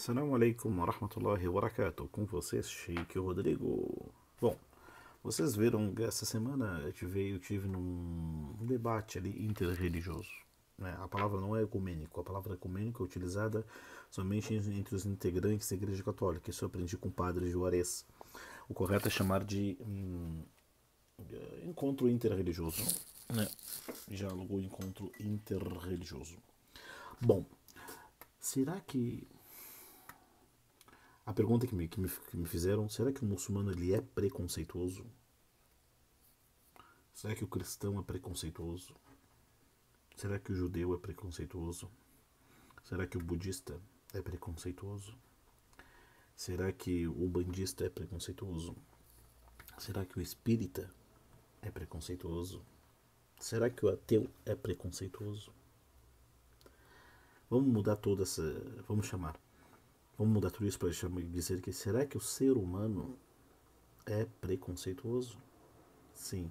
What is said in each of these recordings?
Assalamu alaikum wa rahmatullahi wa barakatuh. Com vocês, Sheikh Rodrigo. Bom, vocês viram que essa semana eu tive, eu tive num debate ali interreligioso. Né? A palavra não é ecumênico. A palavra ecumênico é utilizada somente entre os integrantes da Igreja Católica. Isso eu aprendi com o padre Juarez. O correto é chamar de hum, encontro interreligioso. Né? Diálogo, encontro interreligioso. Bom, será que a pergunta que me, que me, que me fizeram, será que o muçulmano ele é preconceituoso? Será que o cristão é preconceituoso? Será que o judeu é preconceituoso? Será que o budista é preconceituoso? Será que o bandista é preconceituoso? Será que o espírita é preconceituoso? Será que o ateu é preconceituoso? Vamos mudar toda essa. Vamos chamar Vamos mudar tudo isso para dizer que será que o ser humano é preconceituoso? Sim.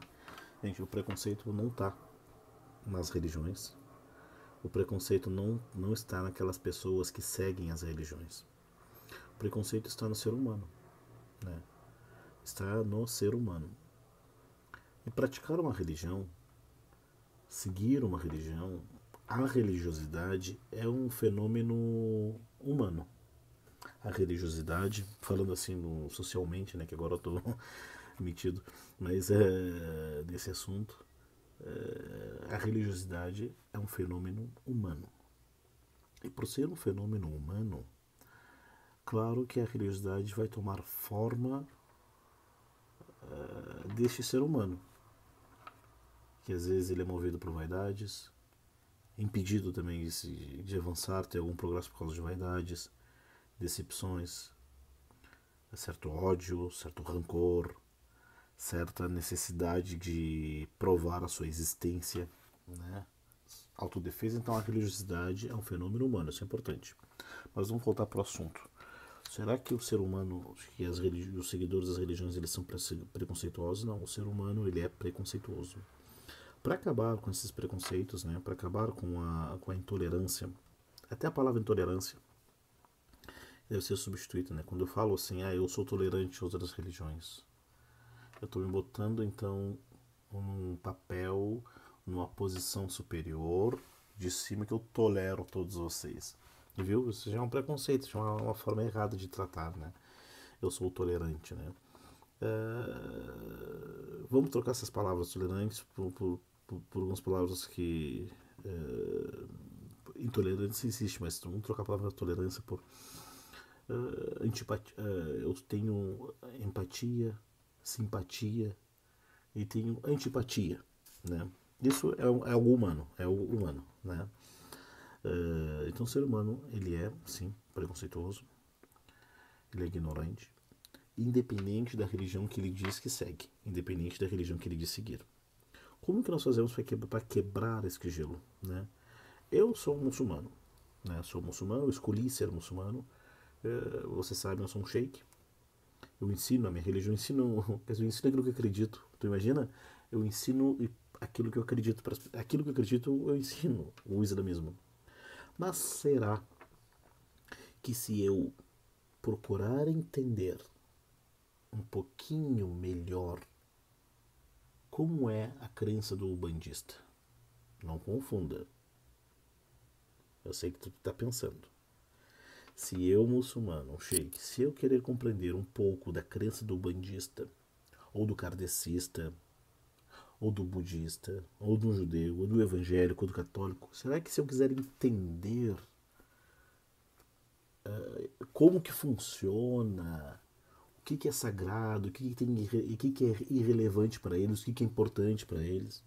Gente, o preconceito não está nas religiões. O preconceito não, não está naquelas pessoas que seguem as religiões. O preconceito está no ser humano. Né? Está no ser humano. E praticar uma religião, seguir uma religião, a religiosidade é um fenômeno humano a religiosidade, falando assim no, socialmente, né, que agora eu estou metido, mas é, nesse assunto, é, a religiosidade é um fenômeno humano. E por ser um fenômeno humano, claro que a religiosidade vai tomar forma é, deste ser humano, que às vezes ele é movido por vaidades, impedido também de, se, de avançar, ter algum progresso por causa de vaidades, decepções, certo ódio, certo rancor, certa necessidade de provar a sua existência, né? Autodefesa, então a religiosidade é um fenômeno humano, isso é importante. Mas vamos voltar para o assunto. Será que o ser humano, que as os seguidores das religiões, eles são preconceituosos? Não, o ser humano ele é preconceituoso. Para acabar com esses preconceitos, né? Para acabar com a, com a intolerância, até a palavra intolerância deve ser substituída. Né? Quando eu falo assim, ah, eu sou tolerante a outras religiões, eu estou me botando então num papel, numa posição superior de cima que eu tolero todos vocês. Viu? Isso já é um preconceito, já é uma, forma errada de tratar, né? Eu sou tolerante, né? Uh, vamos trocar essas palavras tolerantes por, por, por, por algumas palavras que uh, intolerância existe, mas vamos trocar a palavra tolerância por uh, antipatia, uh, eu tenho empatia, simpatia e tenho antipatia, né? Isso é, é algo humano, é algo humano, né? Uh, então, o ser humano, ele é, sim, preconceituoso, ele é ignorante, independente da religião que ele diz que segue, independente da religião que ele diz seguir. Como que nós fazemos para quebrar, quebrar esse gelo, né? Eu sou um muçulmano, né? Sou muçulmano, escolhi ser muçulmano, eh, você sabe, eu sou um sheik. Eu ensino, a minha religião eu eu ensino aquilo que eu acredito. Tu imagina? Eu ensino aquilo que eu acredito, pra, aquilo que eu acredito eu ensino, o islamismo. Mas será que se eu procurar entender um pouquinho melhor como é a crença do bandista? Não confunda. Eu sei que tu está pensando. Se eu, muçulmano, um sheik, se eu querer compreender um pouco da crença do bandista, ou do kardecista, ou do budista, ou do judeu, ou do evangélico, ou do católico, será que se eu quiser entender uh, como que funciona, o que, que é sagrado, o que, que, tem, o que, que é irrelevante para eles, o que, que é importante para eles,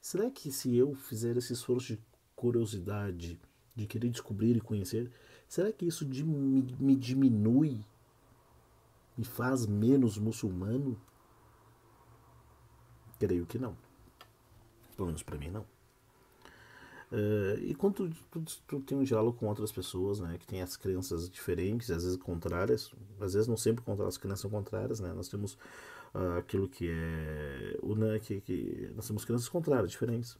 será que se eu fizer esse esforço de curiosidade, de querer descobrir e conhecer, será que isso me, me diminui? Me faz menos muçulmano? Creio que não. Pelo menos para mim, não. Uh, e quando tu, tu, tu, tem um diálogo com outras pessoas, né, que tem as crenças diferentes, às vezes contrárias, às vezes não sempre contrárias, as crenças são contrárias, né, nós temos uh, aquilo que é, o, né, que, que, nós temos crenças contrárias, diferentes,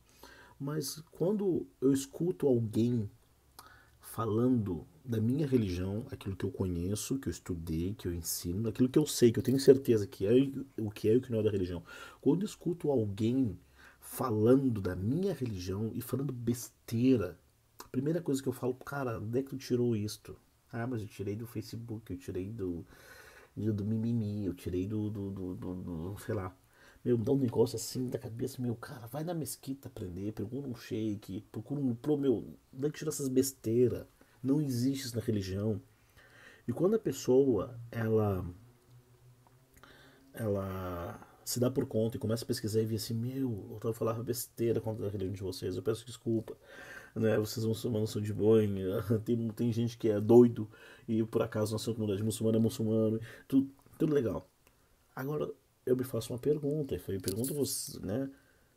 mas quando eu escuto alguém falando da minha religião, aquilo que eu conheço, que eu estudei, que eu ensino, aquilo que eu sei, que eu tenho certeza que é o que é e o que não é da religião. Quando eu escuto alguém falando da minha religião e falando besteira, a primeira coisa que eu falo, cara, onde é que tu tirou isto? Ah, mas eu tirei do Facebook, eu tirei do, do, mimimi, eu tirei do, do, do, do, do sei lá meu, dá um negócio assim da cabeça, meu, cara, vai na mesquita aprender, procura um shake, procura um pro, meu, daí é que tira essas besteiras. Não existe isso na religião. E quando a pessoa, ela. Ela se dá por conta e começa a pesquisar e vê assim, meu, eu falava besteira contra a religião de vocês, eu peço desculpa, né, vocês muçulmanos são de banho, tem, tem gente que é doido e por acaso nossa comunidade muçulmana é muçulmano, tudo, tudo legal. Agora, eu me faço uma pergunta, e foi pergunta você, né?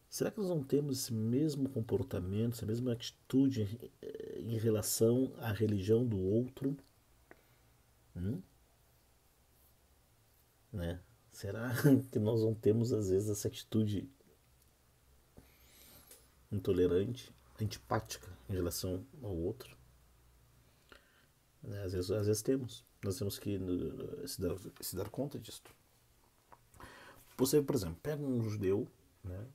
Será que nós não temos esse mesmo comportamento, essa mesma atitude em eh, relação à religião do outro? Hum? Né? Será que nós não temos às vezes essa atitude intolerante, antipática em relação ao outro? Né? Às, vezes, às vezes temos. Nós temos que eh, se dar, se dar conta disso. Você, por exemplo, pega um judeu, né?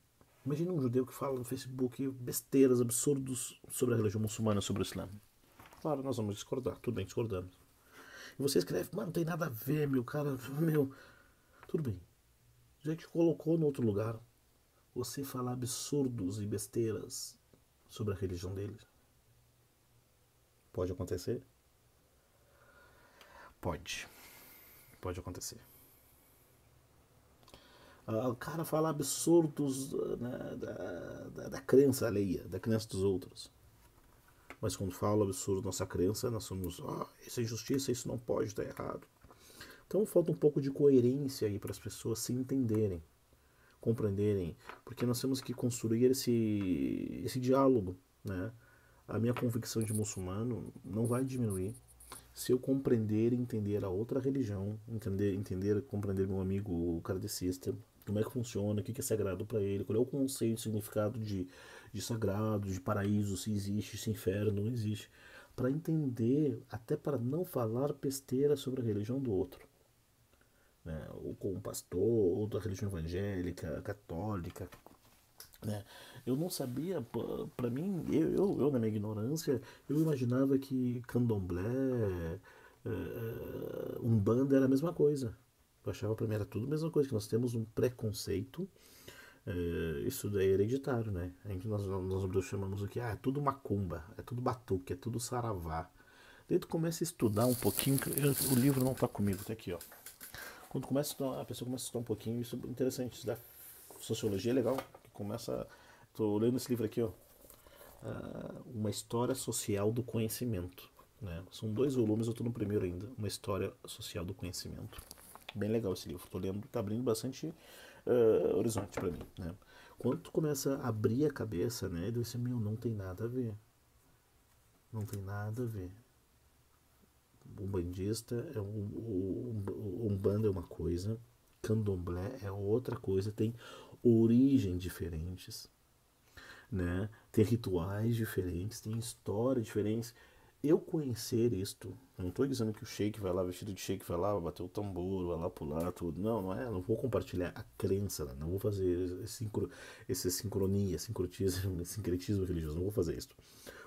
Imagina um judeu que fala no Facebook besteiras, absurdos sobre a religião muçulmana, sobre o Islã. Claro, nós vamos discordar, tudo bem, discordamos. E você escreve, mano, não tem nada a ver, meu cara, meu. Tudo bem. Já te colocou no outro lugar, você falar absurdos e besteiras sobre a religião deles. Pode acontecer? Pode. Pode acontecer. Ah, o cara fala absurdos ah, né, da, da, da, crença alheia, da crença dos outros. Mas quando fala absurdo nossa crença, nós somos, ah, isso é injustiça, isso não pode estar errado. Então falta um pouco de coerência aí para as pessoas se entenderem, compreenderem, porque nós temos que construir esse, esse diálogo, né? A minha convicção de muçulmano não vai diminuir se eu compreender e entender a outra religião, entender, entender, compreender meu amigo kardecista, como é que funciona, o que é sagrado para ele, qual é o conceito, o significado de, de sagrado, de paraíso, se existe, se inferno, não existe. Para entender, até para não falar besteira sobre a religião do outro. Né? Ou com o pastor, ou da religião evangélica, católica. Né? Eu não sabia, para mim, eu, eu, eu, na minha ignorância, eu imaginava que candomblé, eh, eh, umbanda era a mesma coisa. Eu achava, primeiro, tudo a mesma coisa, que nós temos um preconceito. Uh, isso daí é hereditário, né? gente nós, nós chamamos aqui, ah, é tudo macumba, é tudo batuque, é tudo saravá. Daí tu começa a estudar um pouquinho, o livro não tá comigo, tá aqui, ó. Quando começa a a pessoa começa a estudar um pouquinho, isso é interessante, isso da sociologia é legal, começa, tô lendo esse livro aqui, ó, uh, Uma História Social do Conhecimento, né? São dois volumes, eu tô no primeiro ainda, Uma História Social do Conhecimento. Bem legal esse livro. Tô lendo, tá abrindo bastante uh, horizonte para mim, né? Quando tu começa a abrir a cabeça, né? E disse, meu, não tem nada a ver. Não tem nada a ver. Um bandista é um, um, um, um bando é uma coisa, candomblé é outra coisa, tem origens diferentes, né? Tem rituais diferentes, tem história diferente eu conhecer isto, eu não estou dizendo que o Sheik vai lá, vestido de Sheik vai lá, vai bater o tambor, vai lá pular, tudo. Não, não é. Eu não vou compartilhar a crença, né? não vou fazer esse, esse sincronia, sincretismo, sincretismo religioso, não vou fazer isso.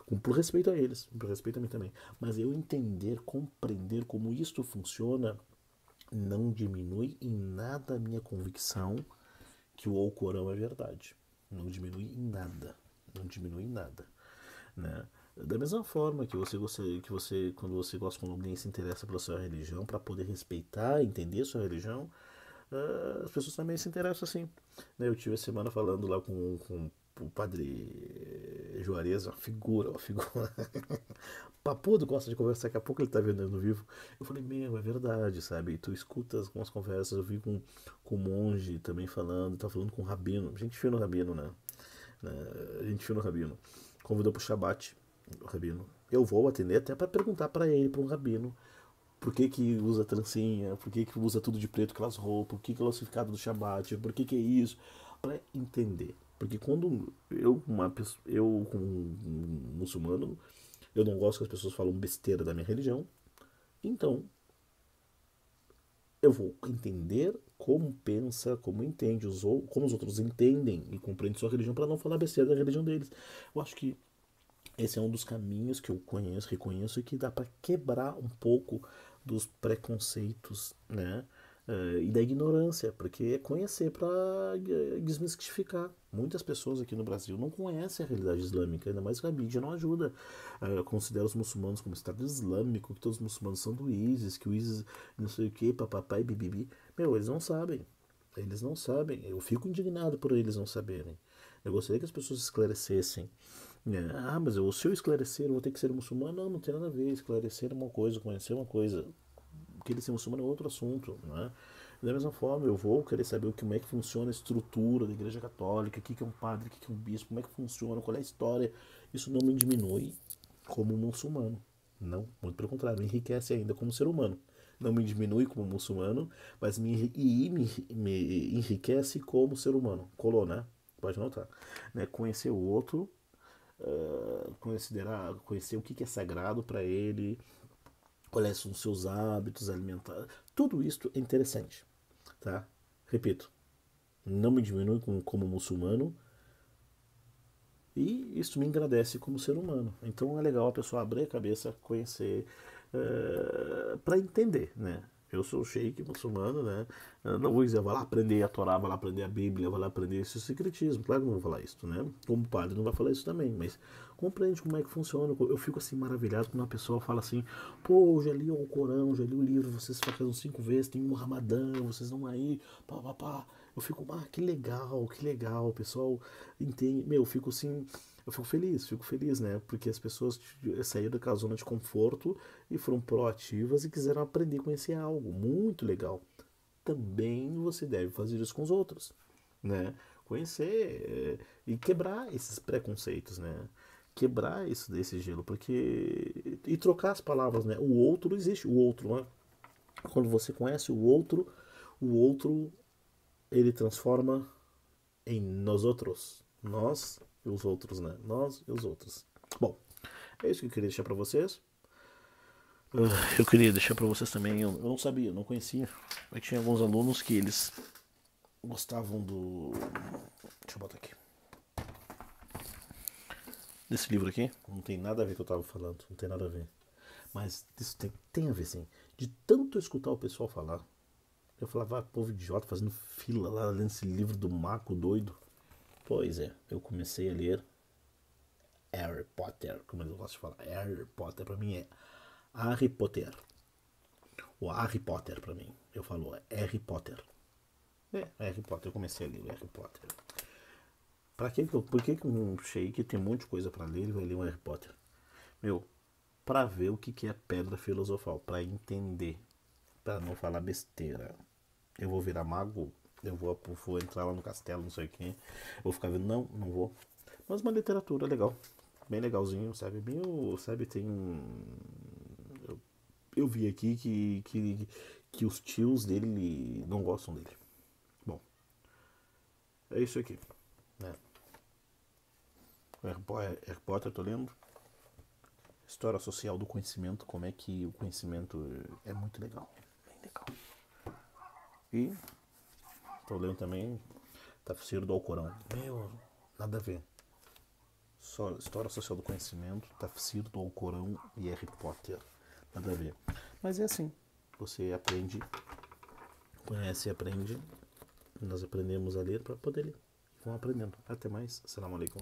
Com por respeito a eles, por respeito a mim também. Mas eu entender, compreender como isto funciona, não diminui em nada a minha convicção que o Alcorão é verdade. Não diminui em nada. Não diminui em nada. Né? Da mesma forma que você, você, que você quando você gosta, quando alguém se interessa pela sua religião, para poder respeitar, entender sua religião, uh, as pessoas também se interessam assim. Né? Eu tive a semana falando lá com, com o padre Juarez, uma figura, uma figura. Papudo gosta de conversar, daqui a pouco ele tá vendendo vivo. Eu falei, meu, é verdade, sabe? E tu escutas algumas conversas, eu vi com, com monge também falando, tá falando com o Rabino. A gente viu no Rabino, né? né a gente viu no Rabino. Convidou pro Shabat rabino. Eu vou atender até para perguntar para ele, para um rabino, por que que usa trancinha, por que que usa tudo de preto, aquelas roupas, por que que é o significado do Shabat, por que que é isso, para entender. Porque quando eu, uma pessoa, eu como um muçulmano, eu não gosto que as pessoas falam besteira da minha religião, então eu vou entender como pensa, como entende, os, como os outros entendem e compreendem sua religião para não falar besteira da religião deles. Eu acho que esse é um dos caminhos que eu conheço, reconheço, e que dá para quebrar um pouco dos preconceitos, né? Uh, e da ignorância, porque é conhecer para desmistificar. Muitas pessoas aqui no Brasil não conhecem a realidade islâmica, ainda mais que a mídia não ajuda. Eh, uh, considera os muçulmanos como Estado Islâmico, que todos os muçulmanos são do ISIS, que o ISIS não sei o que, e bibibi. Meu, eles não sabem. Eles não sabem. Eu fico indignado por eles não saberem. Eu gostaria que as pessoas esclarecessem é. Ah, mas eu, se eu esclarecer, eu vou ter que ser muçulmano? Não, não tem nada a ver. Esclarecer é uma coisa, conhecer é uma coisa. Querer ser muçulmano é outro assunto, né? Da mesma forma, eu vou querer saber como é que funciona a estrutura da Igreja Católica, o que é um padre, o que é um bispo, como é que funciona, qual é a história. Isso não me diminui como muçulmano. Não, muito pelo contrário, me enriquece ainda como ser humano. Não me diminui como muçulmano, mas me, e, me, me enriquece como ser humano. Colou, né? Pode notar. Né? Conhecer o outro ah, considerar, conhecer o que, que é sagrado para ele, quais são os seus hábitos alimentares. Tudo isso é interessante, tá? Repito, não me diminui como, como muçulmano e isso me agradece como ser humano. Então é legal a pessoa abrir a cabeça, conhecer, uh, ah, para entender, né? Eu sou um sheik muçulmano, né? Eu não vou dizer, vai lá aprender a Torá, vai lá aprender a Bíblia, vai lá aprender esse secretismo. Claro que não vou falar isso, né? Como padre não vai falar isso também, mas compreende como é que funciona. Eu fico assim maravilhado quando uma pessoa fala assim: pô, já li o Corão, já li o livro, vocês fazem cinco vezes, tem um Ramadã, vocês vão aí, pá, pá, pá. Eu fico, ah, que legal, que legal, o pessoal entende. Meu, eu fico assim eu fico feliz, fico feliz, né? Porque as pessoas eh, saíram daquela zona de conforto e foram proativas e quiseram aprender a conhecer algo. Muito legal. Também você deve fazer isso com os outros, né? Conhecer eh, e quebrar esses preconceitos, né? Quebrar isso desse gelo, porque. E trocar as palavras, né? O outro existe, o outro, né? Quando você conhece o outro, o outro ele transforma em nós outros. Nós e os outros, né? Nós e os outros. Bom, é isso que eu queria deixar para vocês. Ah, eu queria deixar para vocês também, eu, eu não sabia, eu não conhecia, mas tinha alguns alunos que eles gostavam do. Deixa eu botar aqui. Desse livro aqui. Não tem nada a ver com o que eu estava falando, não tem nada a ver. Mas isso tem, tem a ver sim. De tanto escutar o pessoal falar, eu falava, ah, povo idiota fazendo fila lá lendo esse livro do Maco doido. Pois é, eu comecei a ler Harry Potter, como eles gostam de falar. Harry Potter para mim é Harry Potter. O Harry Potter para mim. Eu falo é Harry Potter. É, Harry Potter. Eu comecei a ler Harry Potter. Pra que, por que, que um shake tem um monte de coisa para ler ele vai ler um Harry Potter? Meu, para ver o que, que é pedra filosofal, para entender, para não falar besteira. Eu vou virar mago eu vou, vou entrar lá no castelo, não sei quem. Vou ficar vendo, não, não vou. Mas uma literatura legal. Bem legalzinho, sabe? Bem, sabe, tem um. Eu, eu vi aqui que, que, que os tios dele não gostam dele. Bom. É isso aqui. Né? Harry é, Potter, tô lendo. História social do conhecimento, como é que o conhecimento é muito legal. Bem legal. E Tô lendo também Tafsir tá do Alcorão. Meu, nada a ver. Só História Social do Conhecimento, Tafsir tá do Alcorão e Harry Potter. Nada a ver. Mas é assim. Você aprende, conhece e aprende. Nós aprendemos a ler para poder ler. Vão aprendendo. Até mais. Salam alaikum.